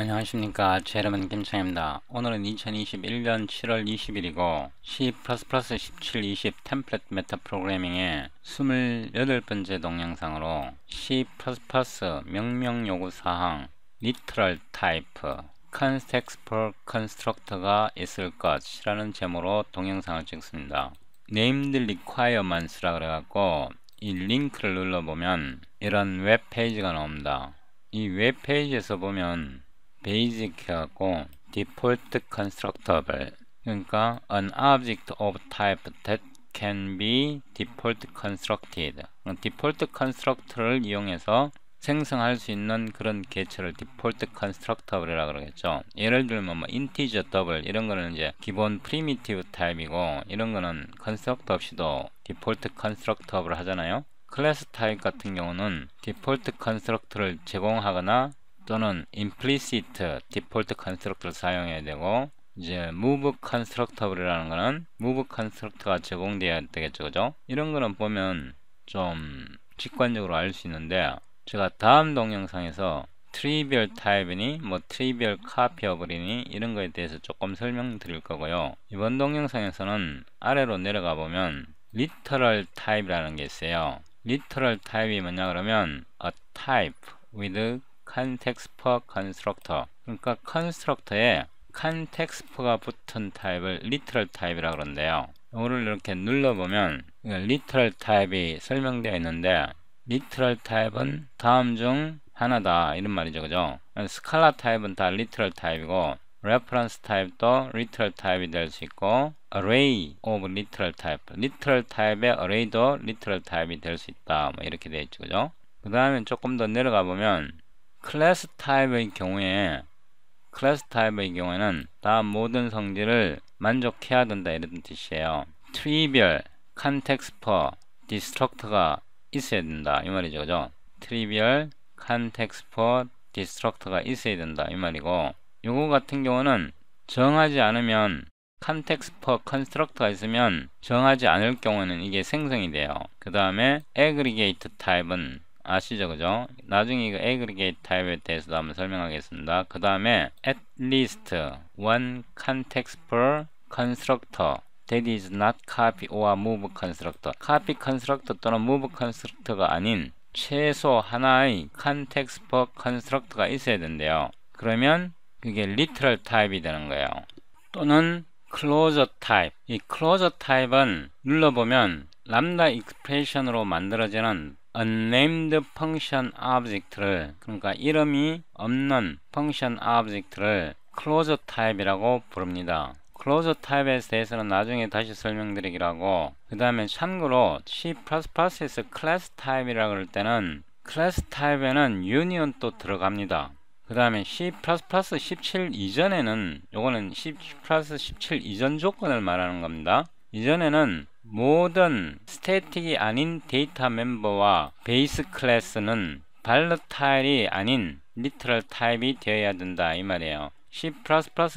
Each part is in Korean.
안녕하십니까 제이름 김창입니다 오늘은 2021년 7월 20일이고 C++ 17, 20 템플릿 메타 프로그래밍의 28번째 동영상으로 C++ 명명 요구 사항 literal type context f o r constructor가 있을 것이라는 제목으로 동영상을 찍습니다. named requirements라 그래갖고 이 링크를 눌러보면 이런 웹페이지가 나옵니다. 이 웹페이지에서 보면 베이직 해갖고 디폴트 컨스트럭터블 그러니까 an object of type that can be default constructed 디폴트 컨스트럭터를 이용해서 생성할 수 있는 그런 개체를 디폴트 컨스트럭터블이라 그러겠죠 예를 들면 뭐 인티저 더블 이런 거는 이제 기본 프리미티브 타입이고 이런 거는 컨스트럭터 없이도 디폴트 컨스트럭터블을 하잖아요 클래스 타입 같은 경우는 디폴트 컨스트럭트를 제공하거나 또는 implicit default constructor를 사용해야 되고 이제 move constructor이라는 거는 move constructor가 제공되어야 되겠죠 그죠 이런 거는 보면 좀 직관적으로 알 수 있는데 제가 다음 동영상에서 trivial t y p e 이니뭐 트리비얼 카피어블이니 이런 거에 대해서 조금 설명드릴 거고요 이번 동영상에서는 아래로 내려가 보면 literal type 이라는게 있어요 literal t y p e 이 뭐냐 그러면 a type with 컨텍스퍼 컨스트럭터 그러니까 컨스트럭터에 컨텍스퍼가 붙은 타입을 리트럴 타입이라 고 그러는데요 이거를 이렇게 눌러보면 리트럴 타입이 설명되어 있는데 리트럴 타입은 다음 중 하나다 이런 말이죠 그죠 스칼라 타입은 다 리트럴 타입이고 레퍼런스 타입도 리트럴 타입이 될 수 있고 array of literal type literal 타입의 array도 literal 타입이 될 수 있다 뭐 이렇게 되어 있죠 그죠 그 다음에 조금 더 내려가 보면 클래스 타입의 경우에 클래스 타입의 경우에는 다 모든 성질을 만족해야 된다 이런 뜻이에요. 트리비얼, 칸텍스퍼, 디스트럭터가 있어야 된다 이 말이죠. 그죠? 트리비얼, 칸텍스퍼, 디스트럭터가 있어야 된다 이 말이고 요거 같은 경우는 정하지 않으면 컨텍스퍼 컨스트럭터가 있으면 정하지 않을 경우는 이게 생성이 돼요. 그 다음에 에그리게이트 타입은 아시죠 그죠 나중에 이거 aggregate 타입에 대해서도 한번 설명하겠습니다 그 다음에 at least one context per constructor that is not copy or move constructor copy constructor 또는 move constructor가 아닌 최소 하나의 context per constructor가 있어야 된대요 그러면 그게 literal 타입이 되는 거예요 또는 closure type 이 closure type은 눌러보면 람다 익스프레션으로 만들어지는 unnamed function object를 그러니까 이름이 없는 function object를 close type이라고 부릅니다. close type에 대해서는 나중에 다시 설명드리기로 하고 그 다음에 참고로 C++에서 class type이라고 할 때는 class type에는 union 또 들어갑니다. 그 다음에 C++17 이전에는 요거는 C++17 이전 조건을 말하는 겁니다. 이전에는 모든 스태틱이 아닌 데이터 멤버와 베이스 클래스는 발럿 타일이 아닌 리트럴 타입이 되어야 된다 이 말이에요. C++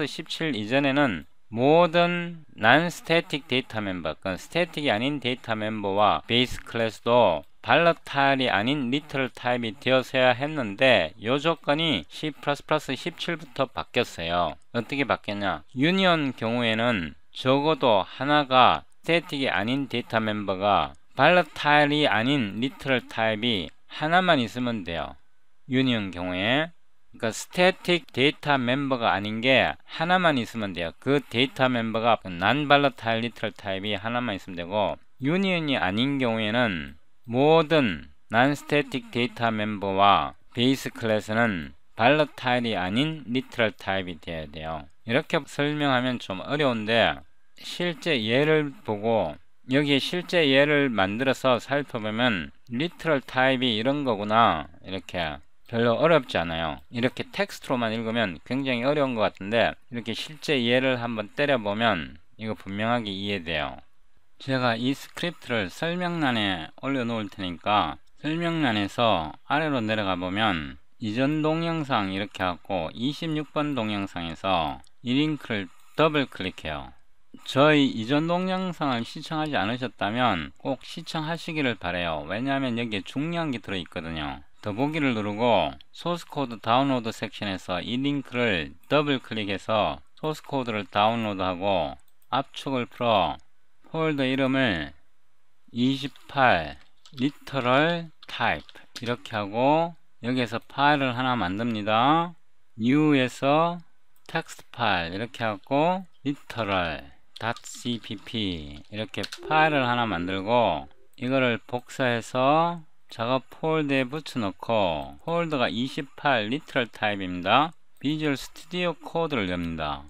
17 이전에는 모든 난 스태틱 데이터 멤버, 그건 스태틱이 아닌 데이터 멤버와 베이스 클래스도 발럿 타일이 아닌 리트럴 타입이 되어서야 했는데 요 조건이 C++ 17부터 바뀌었어요. 어떻게 바뀌었냐? 유니온 경우에는 적어도 하나가 스테틱이 아닌 데이터 멤버가 발라 타일이 아닌 리트 타입이 하나만 있으면 돼요. 유니온 경우에 그러니까 스태틱 데이터 멤버가 아닌 게 하나만 있으면 돼요. 그 데이터 멤버가 난 발럿 타일 리트럴 타입이 하나만 있으면 되고 유니온이 아닌 경우에는 모든 난 스태틱 데이터 멤버와 베이스 클래스는 발럿 타일이 아닌 리트 타입이 돼야 돼요. 이렇게 설명하면 좀 어려운데 실제 예를 보고 여기 실제 예를 만들어서 살펴보면 리트럴 타입이 이런 거구나 이렇게 별로 어렵지 않아요 이렇게 텍스트로만 읽으면 굉장히 어려운 것 같은데 이렇게 실제 예를 한번 때려보면 이거 분명하게 이해돼요 제가 이 스크립트를 설명란에 올려놓을 테니까 설명란에서 아래로 내려가 보면 이전 동영상 이렇게 하고 26번 동영상에서 이 링크를 더블 클릭해요 저희 이전 동영상을 시청하지 않으셨다면 꼭 시청하시기를 바래요. 왜냐하면 여기에 중요한 게 들어있거든요. 더보기를 누르고 소스코드 다운로드 섹션에서 이 링크를 더블 클릭해서 소스코드를 다운로드하고 압축을 풀어 폴더 이름을 28 literal type 이렇게 하고 여기에서 파일을 하나 만듭니다 new에서 텍스트 파일 이렇게 하고 literal .cpp 이렇게 파일을 하나 만들고 이거를 복사해서 작업 폴드에붙여놓고 폴더가 28 리트럴 타입입니다. 비주얼 스튜디오 코드를 엽니다.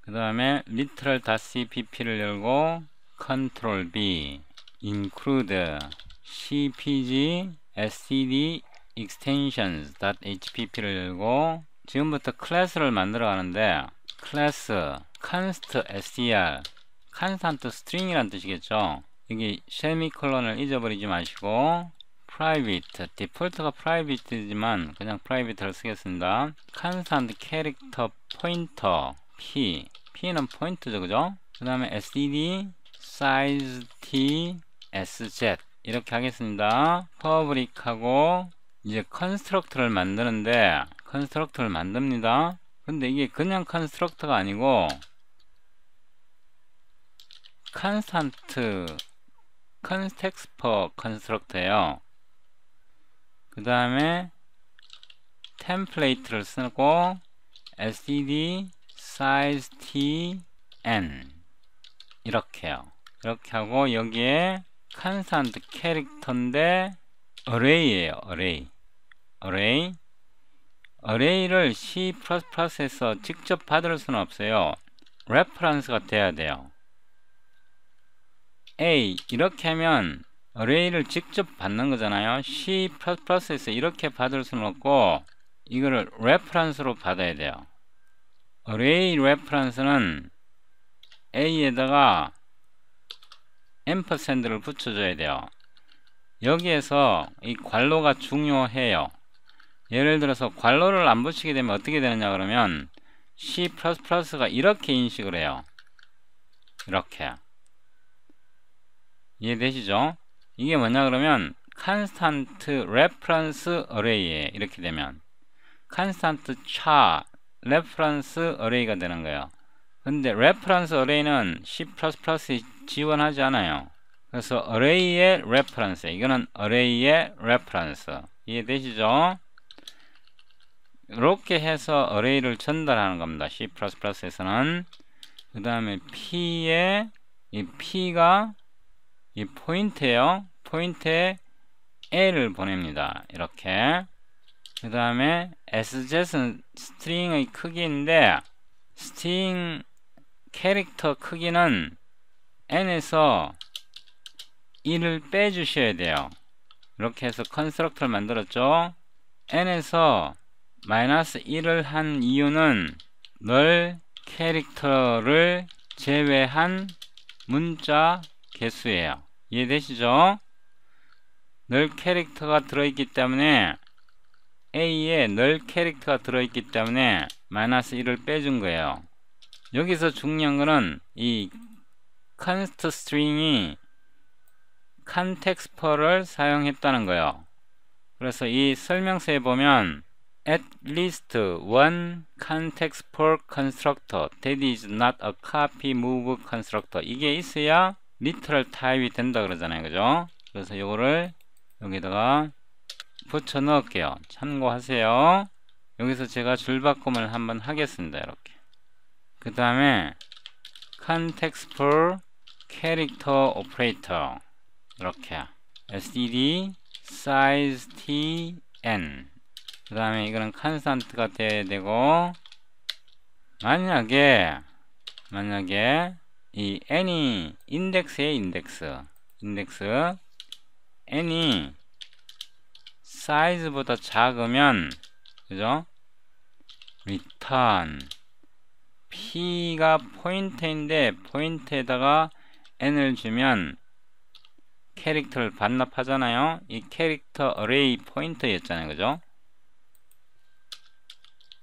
그 다음에 리트럴 .cpp를 열고 Ctrl B include cpg scd extensions.hpp를 열고 지금부터 클래스를 만들어 가는데 클래스 const str 칸턴트 스트링이란 뜻이겠죠. 여기 셀미콜론을 잊어버리지 마시고 private 디폴트가 private이지만 그냥 private를 쓰겠습니다. 칸산 캐릭터 포인터 p p는 포인트죠, 그죠? 그 다음에 std size t sz 이렇게 하겠습니다. public하고 이제 컨스트럭터를 만드는데 컨스트럭터를 만듭니다. 근데 이게 그냥 컨스트럭터가 아니고 컨스턴트 컨스텍스 퍼 컨스트럭터예요. 그 다음에 템플레이트를 쓰고 std e size t n 이렇게요. 이렇게 하고 여기에 컨스턴트 캐릭터인데 a r r a y 에요 array. array. array를 C++에서 직접 받을 수는 없어요. 레퍼런스가 돼야 돼요. A 이렇게 하면 r a y 를 직접 받는 거잖아요. C++에서 이렇게 받을 수는 없고 이거를 r 레퍼런스로 받아야 돼요. 어레이 레퍼런스는 A에다가 앰퍼센드를 붙여줘야 돼요. 여기에서 이 관로가 중요해요. 예를 들어서 관로를 안 붙이게 되면 어떻게 되느냐 그러면 C++가 이렇게 인식을 해요. 이렇게. 이해되시죠? 이게 뭐냐 그러면 constant reference array에 이렇게 되면 constant char reference array가 되는 거예요. 근데 reference array는 C++에 지원하지 않아요. 그래서 array의 reference 이거는 array의 reference 이해되시죠? 이렇게 해서 array를 전달하는 겁니다. C++에서는 그 다음에 p의 이 p가 이 포인트에요. 포인트에 a를 보냅니다. 이렇게. 그 다음에 sj은 스트링의 크기인데 스트링 캐릭터 크기는 n에서 1을 빼주셔야 돼요. 이렇게 해서 컨스트럭터를 만들었죠. n에서 마이너스 1을 한 이유는 널 캐릭터를 제외한 문자 개수예요. 이해되시죠? 널 캐릭터가 들어있기 때문에 A에 널 캐릭터가 들어있기 때문에 마이너스 1을 빼준 거예요. 여기서 중요한 거는 이 const string이 컨텍스퍼를 사용했다는 거예요. 그래서 이 설명서에 보면 at least one context per constructor that is not a copy move constructor 이게 있어야 리터럴 타입이 된다 그러잖아요 그죠 그래서 이거를 여기다가 붙여 넣을게요 참고하세요 여기서 제가 줄바꿈을 한번 하겠습니다 이렇게 그 다음에 contextful character operator 이렇게 std size tn 그 다음에 이거는 constant가 돼야 되고 만약에 만약에 이 n이 인덱스의 인덱스 인덱스 n이 사이즈보다 작으면 그죠? return p가 포인트인데 포인트에다가 n을 주면 캐릭터를 반납하잖아요 이 캐릭터 array 포인트였잖아요 그죠?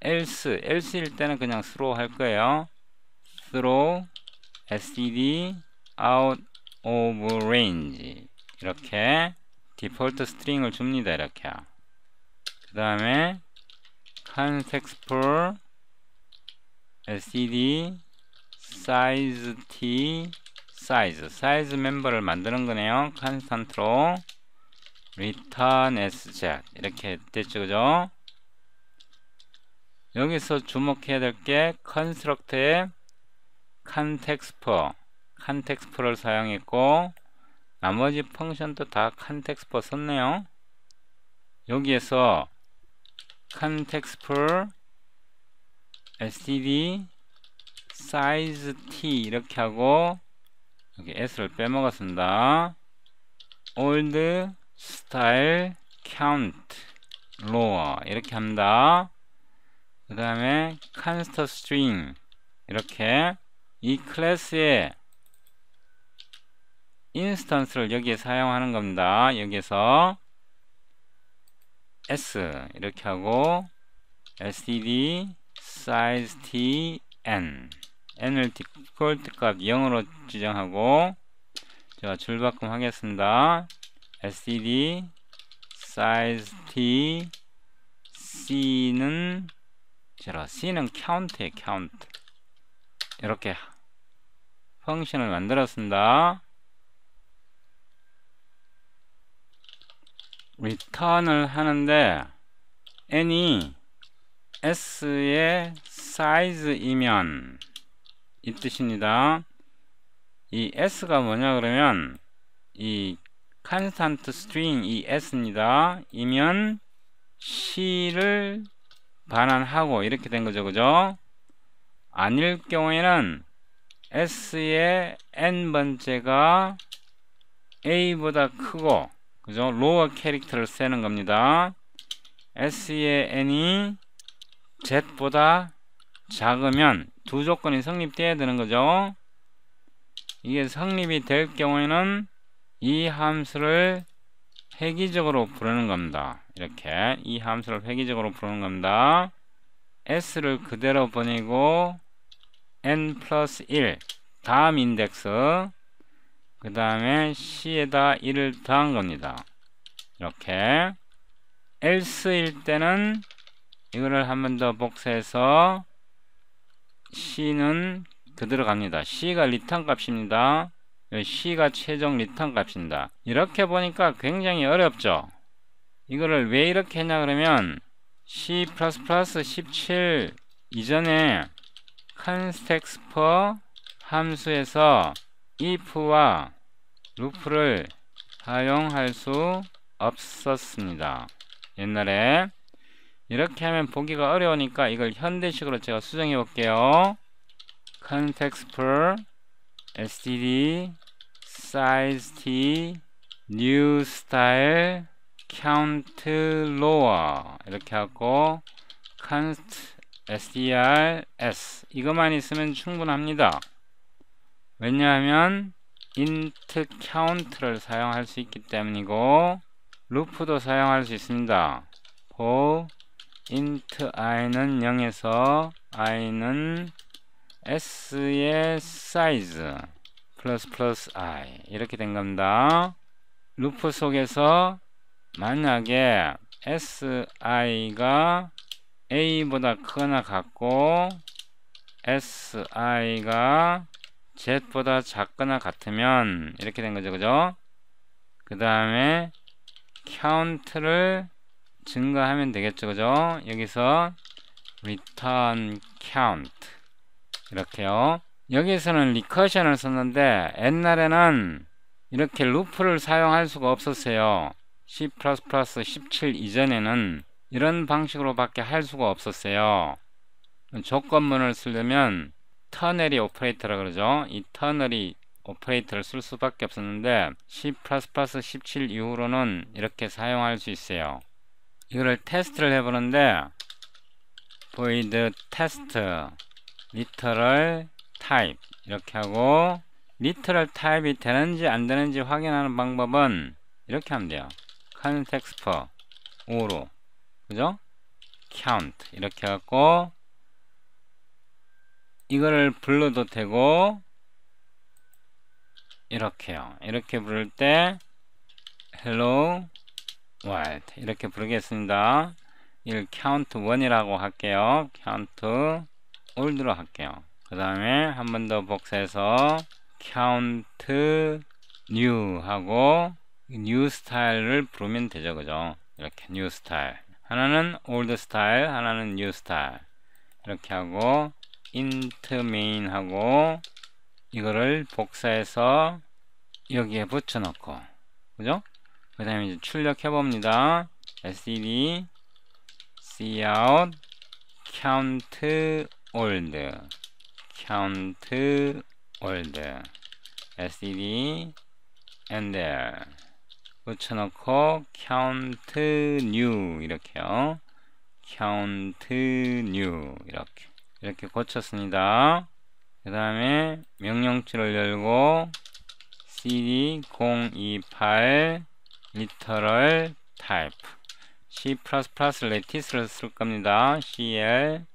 else, else일 때는 그냥 throw 할 거예요 throw std out of range 이렇게 디폴트 스트링을 줍니다 이렇게 그 다음에 contextful std size t size size 멤버를 만드는 거네요 constant로 return sz 이렇게 됐죠 그죠 여기서 주목해야 될 게 컨스트럭터의 칸텍스퍼 칸텍스퍼를 사용했고 나머지 펑션도 다 칸텍스퍼 썼네요 여기에서 칸텍스퍼 std size t 이렇게 하고 여기 s를 빼먹었습니다 old style count lower 이렇게 합니다그 다음에 const string 이렇게 이 클래스의 인스턴스를 여기에 사용하는 겁니다. 여기에서 s 이렇게 하고 std size t n n을 디폴트 값 0으로 지정하고 제가 줄바꿈 하겠습니다. std size t c는 제로 c는 count의 count 이렇게 펑션을 만들었습니다. return을 하는데 n이 s의 size이면 이 뜻입니다. 이 s가 뭐냐 그러면 이 constant string 이 s입니다. 이면 c를 반환하고 이렇게 된 거죠. 그죠? 아닐 경우에는 S의 N번째가 A보다 크고 그죠? 로어 캐릭터를 세는 겁니다. S의 N이 Z보다 작으면 두 조건이 성립되어야 되는 거죠. 이게 성립이 될 경우에는 이 함수를 회기적으로 부르는 겁니다. 이렇게 이 함수를 회기적으로 부르는 겁니다. S를 그대로 보내고 n 플러스 1 다음 인덱스 그 다음에 c에다 1을 더한 겁니다. 이렇게 else일 때는 이거를 한 번 더 복사해서 c는 그대로 갑니다. c가 리턴 값입니다. c가 최종 리턴 값입니다. 이렇게 보니까 굉장히 어렵죠. 이거를 왜 이렇게 했냐 그러면 c++ 17 이전에 칸스텍스퍼 함수에서 if와 루프를 사용할 수 없었습니다. 옛날에 이렇게 하면 보기가 어려우니까 이걸 현대식으로 제가 수정해 볼게요. c o n t e x p r std size t new style count lower 이렇게 하고 const sdrs e 이것만 있으면 충분합니다. 왜냐하면 int count를 사용할 수 있기 때문이고 루프도 사용할 수 있습니다. for int i는 0에서 i는 s의 size 플러스 플러스 i 이렇게 된 겁니다. 루프 속에서 만약에 si가 a보다 크거나 같고 si가 z보다 작거나 같으면 이렇게 된 거죠 그죠 그 다음에 count를 증가하면 되겠죠 그죠 여기서 return count 이렇게요 여기에서는 리커션을 썼는데 옛날에는 이렇게 루프를 사용할 수가 없었어요 C++ 17 이전에는 이런 방식으로밖에 할 수가 없었어요. 조건문을 쓰려면 터널이 오퍼레이터라 그러죠. 이 터널이 오퍼레이터를 쓸 수밖에 없었는데 C++17 이후로는 이렇게 사용할 수 있어요. 이거를 테스트를 해보는데 void test literal type 이렇게 하고 literal type이 되는지 안 되는지 확인하는 방법은 이렇게 하면 돼요. context 5로 그죠? count 이렇게 해갖고 이거를 불러도 되고 이렇게요. 이렇게 부를 때 hello world 이렇게 부르겠습니다. 이를 count 1이라고 할게요. count old로 할게요. 그 다음에 한 번 더 복사해서 count new 하고 new style를 부르면 되죠. 그죠? 이렇게 new style 하나는 올드 스타일 하나는 뉴 스타일 이렇게 하고 인트 메인 하고 이거를 복사해서 여기에 붙여넣고 그죠? 그 다음에 이제 출력해 봅니다 std e cout count old count old std e and there 붙여놓고 count new 이렇게요. count new 이렇게 이렇게 고쳤습니다. 그 다음에 명령줄을 열고 cd 028 literal type c++ 레티스를 쓸 겁니다. cl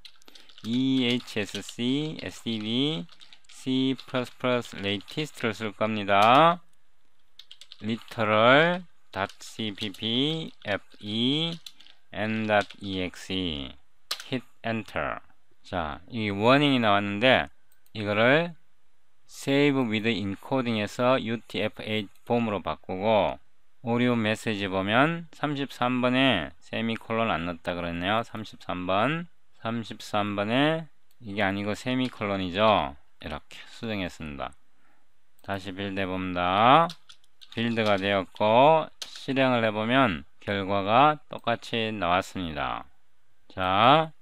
EHSC, SDB, C++ 레이티스트를 쓸 겁니다. literal.cpp fe n.exe e. hit enter 자, 이 warning이 나왔는데 이거를 save with encoding 에서 utf8 폼으로 바꾸고 오류 메시지 보면 33번에 세미콜론 안 넣었다 그랬네요. 33번 33번에 이게 아니고 세미콜론이죠. 이렇게 수정했습니다. 다시 빌드해 봅니다. 빌드가 되었고 실행을 해보면 결과가 똑같이 나왔습니다. 자,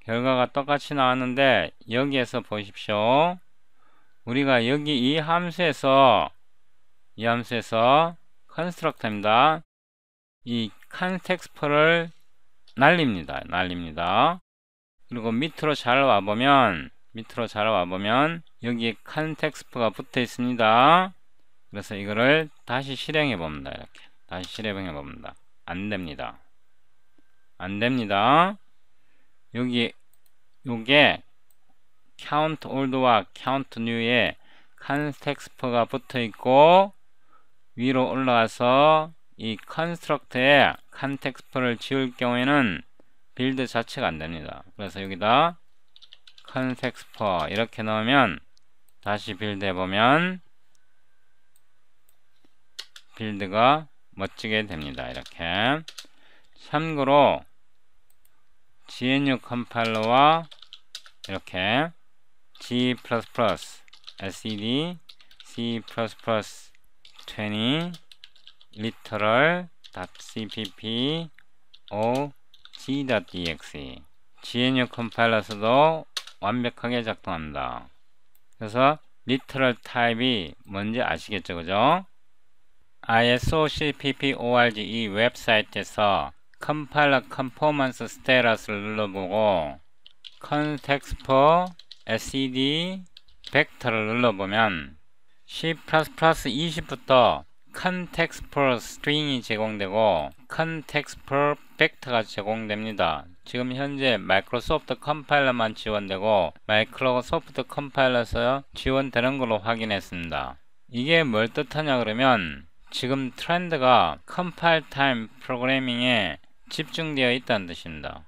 결과가 똑같이 나왔는데 여기에서 보십시오. 우리가 여기 이 함수에서 이 함수에서 컨스트럭터입니다. 이 칸텍스퍼를 날립니다. 날립니다. 그리고 밑으로 잘 와보면 밑으로 잘 와보면 여기에 칸텍스퍼가 붙어 있습니다. 그래서 이거를 다시 실행해 봅니다. 이렇게 다시 실행해 봅니다. 안 됩니다. 안 됩니다. 여기 요게 count old와 count new에 컨텍스퍼가 붙어 있고 위로 올라가서 이 컨스트럭트에 컨텍스퍼를지울 경우에는 빌드 자체가 안 됩니다. 그래서 여기다 컨텍스퍼 이렇게 넣으면 다시 빌드 해보면 필드가 멋지게 됩니다. 이렇게 참고로 GNU 컴파일러와 이렇게 G++, SED, C++, 20, literal, .cpp, o, g.exe GNU 컴파일러에서도 완벽하게 작동합니다. 그래서 literal 타입이 뭔지 아시겠죠? 그죠? ISOCPPORG 이 웹사이트에서 컴파일러 컨포먼스 스테러스를 눌러보고 컨텍스퍼 SED 벡터를 눌러보면 C++ 20부터 컨텍스퍼 스트링이 제공되고 컨텍스퍼 벡터가 제공됩니다. 지금 현재 마이크로소프트 컴파일러만 지원되고 마이크로소프트 컴파일러에서 지원되는 걸로 확인했습니다. 이게 뭘 뜻하냐 그러면 지금 트렌드가 컴파일 타임 프로그래밍에 집중되어 있다는 뜻입니다.